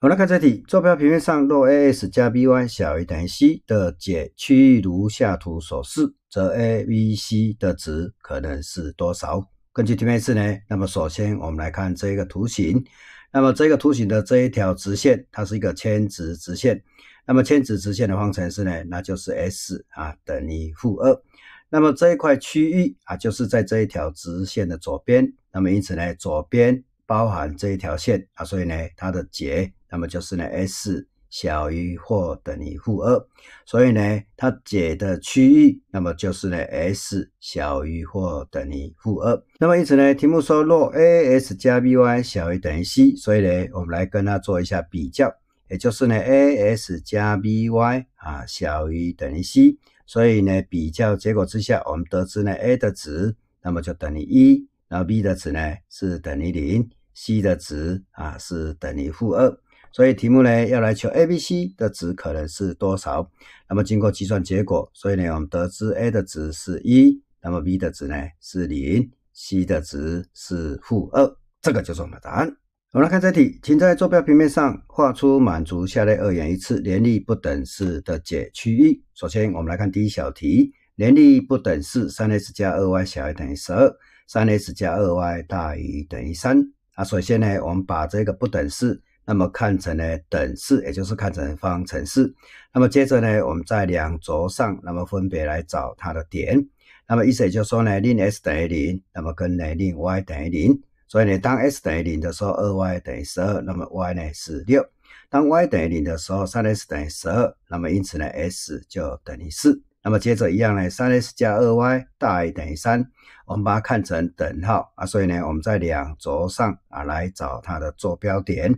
我们来看这题，坐标平面上，若 a x 加 b y 小于等于 c 的解区域如下图所示，则 a、b、c 的值可能是多少？根据题面式呢？那么首先我们来看这个图形，那么这个图形的这一条直线，它是一个牵直直线。那么牵直直线的方程式呢？那就是 s 啊等于负二。那么这一块区域啊，就是在这一条直线的左边。那么因此呢，左边包含这一条线啊，所以呢，它的解。那么就是呢，s 小于或等于负二，所以呢，它解的区域，那么就是呢，s 小于或等于负二。那么因此呢，题目说若 a s 加 b y 小于等于 c，所以呢，我们来跟它做一下比较，也就是呢，a s 加 b y 啊小于等于 c，所以呢，比较结果之下，我们得知呢，a 的值那么就等于一，然后 b 的值呢是等于零，c 的值啊是等于负二。所以题目呢要来求 a、b、c 的值可能是多少？那么经过计算结果，所以呢我们得知 a 的值是一，那么 b 的值呢是 0，c 的值是负2，这个就是我们的答案。我们来看这题，请在坐标平面上画出满足下列二元一次联立不等式的解区域。首先，我们来看第一小题，联立不等式 3x 加 2y 小于等于 12，3x 加 2y 大于等于3。啊，首先呢我们把这个不等式。那么看成呢等式，也就是看成方程式。那么接着呢，我们在两轴上，那么分别来找它的点。那么意思也就说呢，令 x 等于零，那么跟呢令 y 等于零。所以呢，当 x 等于零的时候，二 y 等于十二，那么 y 呢是六。当 y 等于零的时候，三 s 等于十二，那么因此呢 s 就等于四。那么接着一样呢，3s 加 2y 大于等于3，我们把它看成等号啊，所以呢，我们在两轴上啊来找它的坐标点。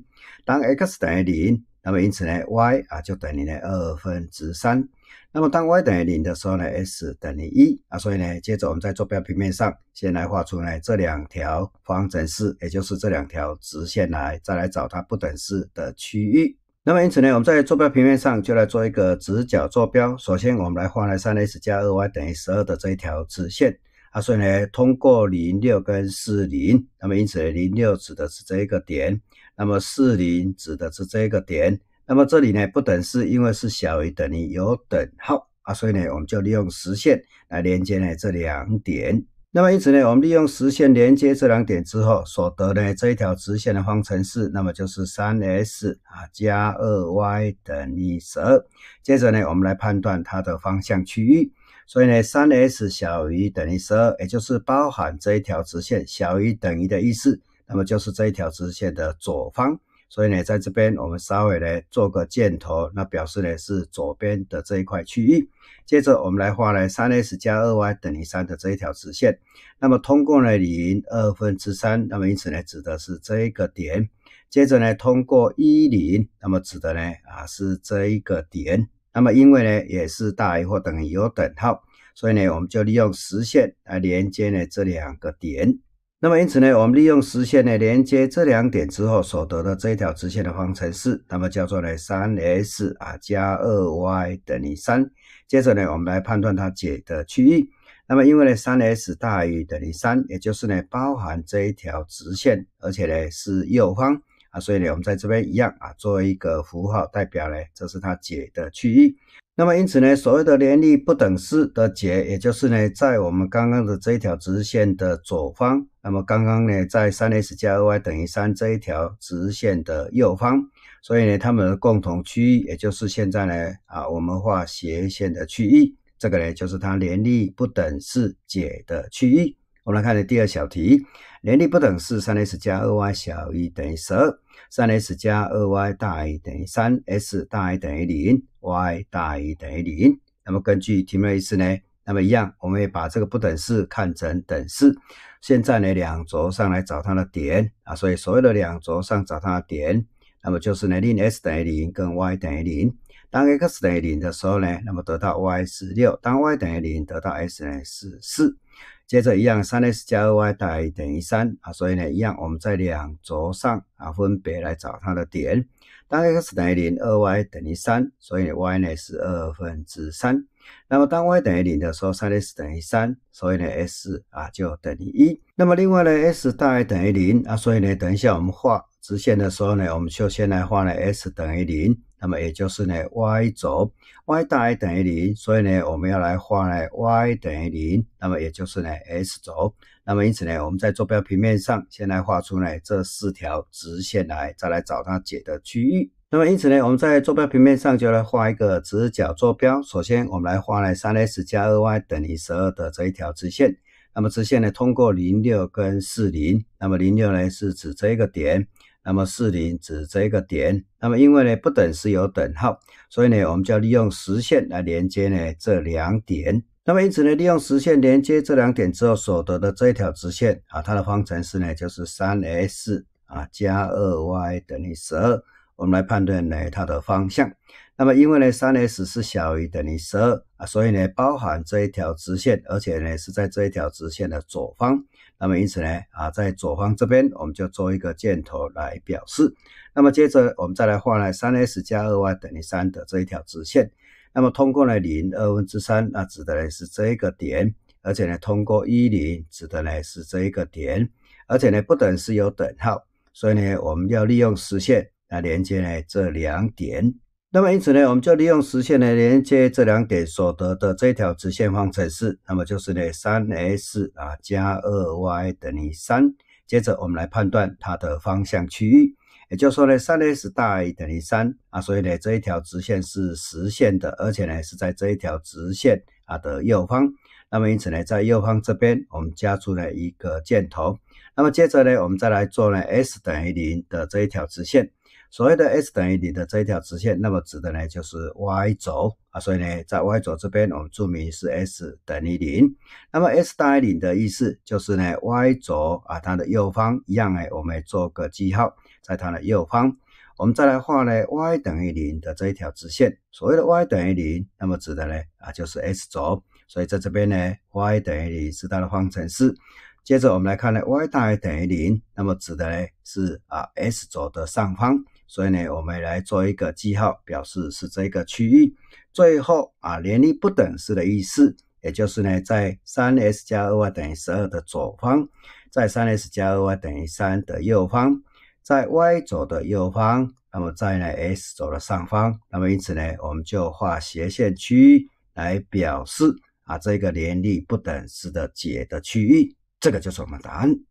当 x 等于0，那么因此呢，y 啊就等于呢二分之三。那么当 y 等于0的时候呢，s 等于一啊，所以呢，接着我们在坐标平面上先来画出呢这两条方程式，也就是这两条直线来，再来找它不等式的区域。那么因此呢，我们在坐标平面上就来做一个直角坐标。首先，我们来画来三 x 加二 y 等于十二的这一条直线啊。所以呢，通过零六跟四零。那么因此呢，零六指的是这一个点，那么四零指的是这一个点。那么这里呢，不等式因为是小于等于有等号啊，所以呢，我们就利用实线来连接呢这两点。那么因此呢，我们利用实线连接这两点之后所得呢这一条直线的方程式，那么就是三 s 啊加二 y 等于十二。接着呢，我们来判断它的方向区域。所以呢，三 s 小于等于十二，也就是包含这一条直线小于等于的意思。那么就是这一条直线的左方。所以呢，在这边我们稍微呢做个箭头，那表示呢是左边的这一块区域。接着我们来画呢三 x 加二 y 等于三的这一条直线。那么通过呢零二分之三，那么因此呢指的是这一个点。接着呢通过一零，那么指的呢啊是这一个点。那么因为呢也是大于或等于有等号，所以呢我们就利用实线来连接呢这两个点。那么因此呢，我们利用实线呢连接这两点之后所得的这一条直线的方程式，那么叫做呢三 s 啊加二 y 等于三。接着呢，我们来判断它解的区域。那么因为呢三 s 大于等于三，也就是呢包含这一条直线，而且呢是右方啊，所以呢我们在这边一样啊，做一个符号代表呢，这是它解的区域。那么因此呢，所谓的联立不等式的解，也就是呢，在我们刚刚的这一条直线的左方。那么刚刚呢，在 3x 加 y 等于3这一条直线的右方。所以呢，它们的共同区域，也就是现在呢，啊，我们画斜线的区域，这个呢，就是它联立不等式解的区域。我们来看呢第二小题，年立不等式三 s 加二 y 小于等于十二，三 s 加二 y 大于等于三 s 大于等于零，y 大于等于零。那么根据题目意思呢，那么一样，我们也把这个不等式看成等式。现在呢，两轴上来找它的点啊，所以所谓的两轴上找它的点，那么就是呢令 s 等于零跟 y 等于零。当 x 等于零的时候呢，那么得到 y 是六；当 y 等于零，得到 s 呢是四。接着一样，三 s 加二 y 大于等于三啊，所以呢一样，我们在两轴上啊分别来找它的点。当 x 等于零，二 y 等于三，所以 y 呢是二分之三。那么当 y 等于零的时候，三 s 等于三，所以呢 s 啊就等于一。那么另外呢 s 大于等于零啊，所以呢等一下我们画直线的时候呢，我们就先来画呢 s 等于零。那么也就是呢，y 轴，y 大于等于零，所以呢，我们要来画呢 y 等于零，那么也就是呢 s 轴，那么因此呢，我们在坐标平面上先来画出呢这四条直线来，再来找它解的区域。那么因此呢，我们在坐标平面上就来画一个直角坐标。首先我们来画呢3 s 加 2y 等于12的这一条直线，那么直线呢通过零六跟四零，那么零六呢是指这个点。那么四零指这个点，那么因为呢不等式有等号，所以呢我们就要利用实线来连接呢这两点。那么因此呢利用实线连接这两点之后所得的这一条直线啊，它的方程式呢就是三 s 啊加二 y 等于十二。我们来判断呢它的方向。那么因为呢三 s 是小于等于十二啊，所以呢包含这一条直线，而且呢是在这一条直线的左方。那么因此呢，啊，在左方这边我们就做一个箭头来表示。那么接着我们再来画呢，三 x 加二 y 等于三的这一条直线。那么通过呢零二分之三，那指的呢是这个点，而且呢通过一零指的呢是这一个点，而且呢不等式有等号，所以呢我们要利用实线来连接呢这两点。那么因此呢，我们就利用实线来连接这两点所得的这条直线方程式，那么就是呢三 s 啊加二 y 等于三。接着我们来判断它的方向区域，也就是说呢三 s 大于等于三啊，所以呢这一条直线是实线的，而且呢是在这一条直线啊的右方。那么因此呢在右方这边我们加出来一个箭头。那么接着呢我们再来做呢 s 等于零的这一条直线。所谓的 s 等于零的这一条直线，那么指的呢就是 y 轴啊，所以呢，在 y 轴这边我们注明是 s 等于零。那么 s 大于零的意思就是呢，y 轴啊它的右方一样哎，我们做个记号，在它的右方。我们再来画呢 y 等于零的这一条直线。所谓的 y 等于零，那么指的呢啊就是 S 轴。所以在这边呢，y 等于零是它的方程式。接着我们来看呢，y 大于等于零，那么指的呢是啊 s 轴的上方。所以呢，我们来做一个记号，表示是这个区域。最后啊，联立不等式的意思，也就是呢，在 3s 加 2y 等于12的左方，在 3s 加 2y 等于3的右方，在 y 轴的右方，那么在呢 s 轴的上方。那么因此呢，我们就画斜线区域来表示啊这个联立不等式的解的区域。这个就是我们答案。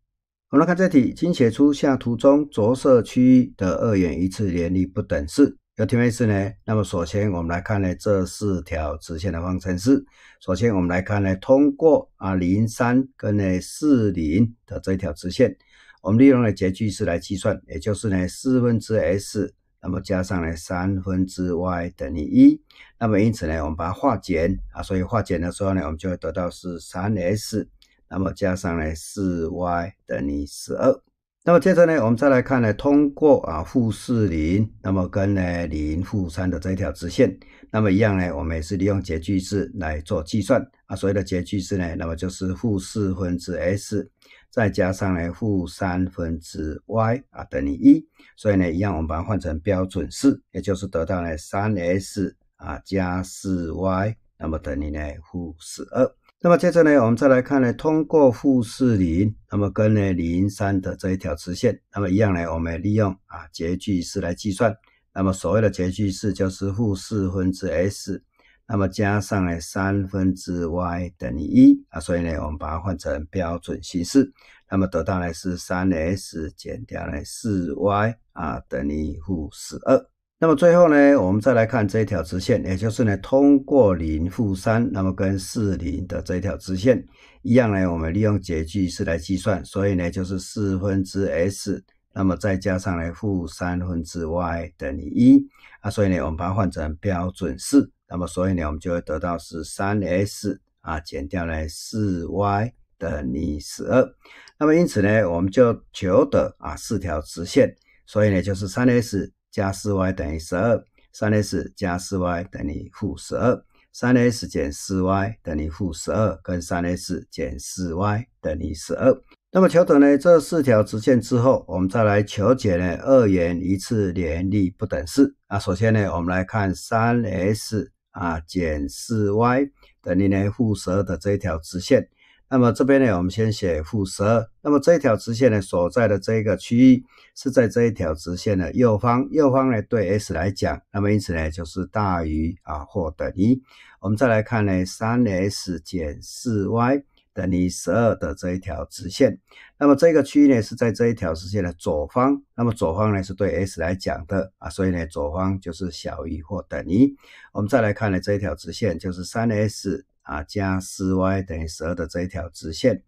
我们来看这题，请写出下图中着色区域的二元一次联立不等式。有听没意思呢？那么首先我们来看呢这四条直线的方程式。首先我们来看呢通过啊零三跟呢四零的这条直线，我们利用了截距式来计算，也就是呢四分之 s，那么加上呢三分之 y 等于一。那么因此呢我们把它化简啊，所以化简的时候呢我们就会得到是三 s。那么加上呢，4y 等于12。那么接着呢，我们再来看呢，通过啊，负40，那么跟呢，0，负3的这一条直线，那么一样呢，我们也是利用截距式来做计算啊。所谓的截距式呢，那么就是负4分之 s，再加上呢，负3分之 y 啊，等于一，所以呢，一样我们把它换成标准式，也就是得到呢 3s 啊，加 4y，那么等于呢，负12。那么接着呢，我们再来看呢，通过负四零，那么跟呢零三的这一条直线，那么一样呢，我们利用啊截距式来计算。那么所谓的截距式就是负四分之 s，那么加上呢三分之 y 等于一啊，所以呢我们把它换成标准形式，那么得到呢是三 s 减掉呢四 y 啊等于负十二。那么最后呢，我们再来看这一条直线，也就是呢通过零负三，那么跟四零的这一条直线一样呢，我们利用截距式来计算，所以呢就是四分之 s，那么再加上来负三分之 y 等于一，啊，所以呢我们把它换成标准式，那么所以呢我们就会得到是三 s 啊减掉呢四 y 等于十二，那么因此呢我们就求得啊四条直线，所以呢就是三 s。加四 y 等于十二，三 s 加四 y 等于负十二，三 s 减四 y 等于负十二，跟三 s 减四 y 等于十二。那么求得呢这四条直线之后，我们再来求解呢二元一次联立不等式。那首先呢，我们来看三 s 啊减四 y 等于呢负十二的这一条直线。那么这边呢，我们先写负十二。那么这一条直线呢，所在的这一个区域是在这一条直线的右方，右方呢对 s 来讲，那么因此呢就是大于啊或等于。我们再来看呢，三 s 减四 y 等于十二的这一条直线，那么这个区域呢是在这一条直线的左方，那么左方呢是对 s 来讲的啊，所以呢左方就是小于或等于。我们再来看呢这一条直线就是三 s。啊，加四 y 等于十二的这一条直线，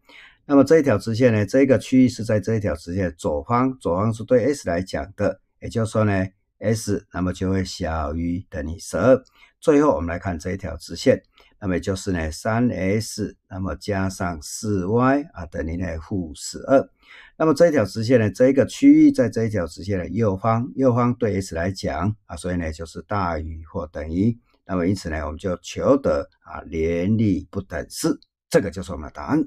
那么这一条直线呢，这个区域是在这一条直线左方，左方是对 s 来讲的，也就是说呢，s 那么就会小于等于十二。最后我们来看这一条直线，那么就是呢，三 s 那么加上四 y 啊等于呢负十二。那么这一条直线呢，这个区域在这一条直线的右方，右方对 s 来讲啊，所以呢就是大于或等于。那么因此呢，我们就求得啊，联立不等式，这个就是我们的答案。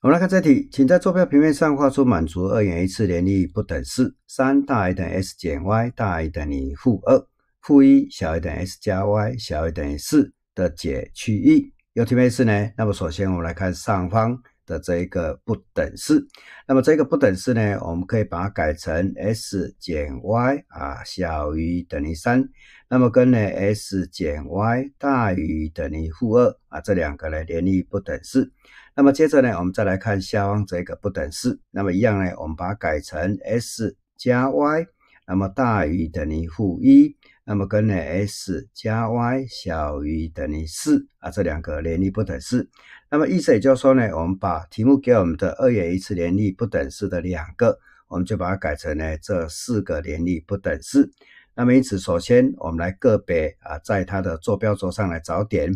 我们来看这题，请在坐标平面上画出满足二元一次联立不等式三大于等于 s 减 y 大于等于负二，负一小于等于 s 加 y 小于等于四的解区域。有题没是呢？那么首先我们来看上方。的这一个不等式，那么这个不等式呢，我们可以把它改成 s 减 y 啊小于等于三，那么跟呢 s 减 y 大于等于负二啊这两个呢联立不等式，那么接着呢我们再来看下方这个不等式，那么一样呢我们把它改成 s 加 y 那么大于等于负一。那么跟呢，s 加 y 小于等于四啊，这两个联立不等式。那么意思也就是说呢，我们把题目给我们的二元一次联立不等式的两个，我们就把它改成呢这四个联立不等式。那么因此，首先我们来个别啊，在它的坐标轴上来找点。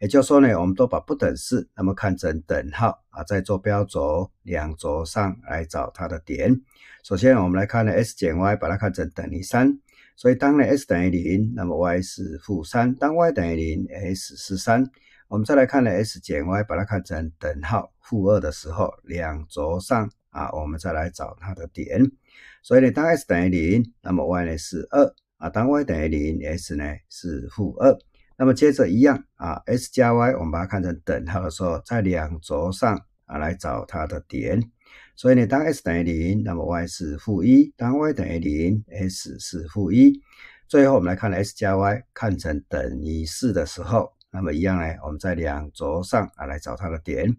也就是说呢，我们都把不等式那么看成等号啊，在坐标轴两轴上来找它的点。首先我们来看呢，s 减 y 把它看成等于三。所以当呢 s 等于零，那么 y 是负三；当 y 等于零，s 是三。我们再来看呢 s 减 y 把它看成等号负二的时候，两轴上啊，我们再来找它的点。所以呢当 s 等于零，那么 y 呢是二啊；当 y 等于零，s 呢是负二。那么接着一样啊，s 加 y 我们把它看成等号的时候，在两轴上啊来找它的点。所以呢，当 x 等于零，那么 y 是负一；当 y 等于零 s 是负一。最后我们来看 x 加 y 看成等于四的时候，那么一样呢，我们在两轴上啊来找它的点。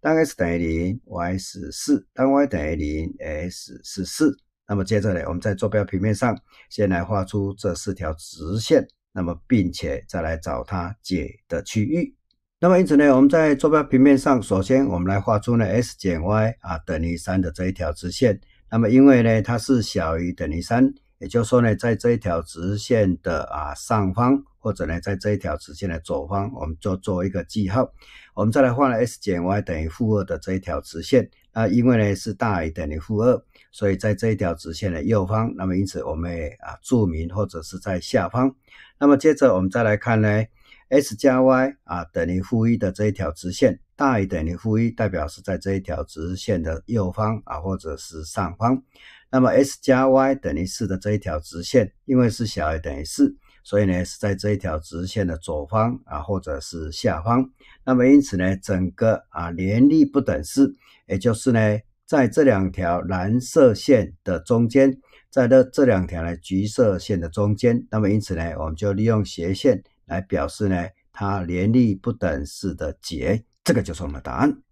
当 x 等于零，y 是四；当 y 等于零 s 是四。那么接着呢，我们在坐标平面上先来画出这四条直线，那么并且再来找它解的区域。那么因此呢，我们在坐标平面上，首先我们来画出呢 s 减 y 啊等于三的这一条直线。那么因为呢它是小于等于三，也就是说呢在这一条直线的啊上方或者呢在这一条直线的左方，我们就做一个记号。我们再来画呢 s 减 y 等于负二的这一条直线。那因为呢是大于等于负二，所以在这一条直线的右方。那么因此我们也啊注明或者是在下方。那么接着我们再来看呢。s 加 y 啊等于负一的这一条直线大于等于负一，代表是在这一条直线的右方啊，或者是上方。那么 s 加 y 等于四的这一条直线，因为是小于等于四，所以呢是在这一条直线的左方啊，或者是下方。那么因此呢，整个啊联立不等式，也就是呢在这两条蓝色线的中间，在这这两条呢橘色线的中间。那么因此呢，我们就利用斜线。来表示呢，它连立不等式的解，这个就是我们的答案。